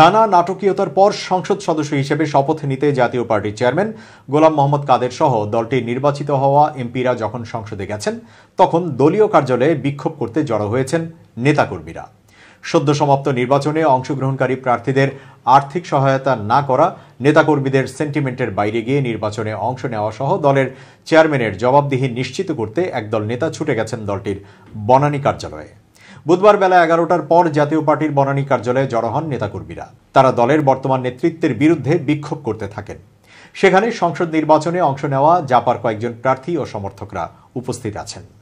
নানা নাটকীয়তার পর সংসদ সদস্য হিসেবে শপথ নিতে জাতীয় পার্টির চেয়ারম্যান গোলাম মোহাম্মদ কাদের সহ দলটির নির্বাচিত হওয়া এমপিরা যখন সংসদে গেছেন তখন দলীয় কার্যালয়ে বিক্ষোভ করতে জড়ো হয়েছেন নেতাকর্মীরা সদ্য সমাপ্ত নির্বাচনে অংশগ্রহণকারী প্রার্থীদের আর্থিক সহায়তা না করা নেতাকর্মীদের সেন্টিমেন্টের বাইরে গিয়ে নির্বাচনে অংশ নেওয়া সহ দলের চেয়ারম্যানের জবাবদিহি নিশ্চিত করতে একদল নেতা ছুটে গেছেন দলটির বনানী কার্যালয়ে বুধবার বেলা এগারোটার পর জাতীয় পার্টির বনানী কার্যালয়ে জড়ো হন নেতাকর্মীরা তারা দলের বর্তমান নেতৃত্বের বিরুদ্ধে বিক্ষোভ করতে থাকেন সেখানে সংসদ নির্বাচনে অংশ নেওয়া জাপার কয়েকজন প্রার্থী ও সমর্থকরা উপস্থিত আছেন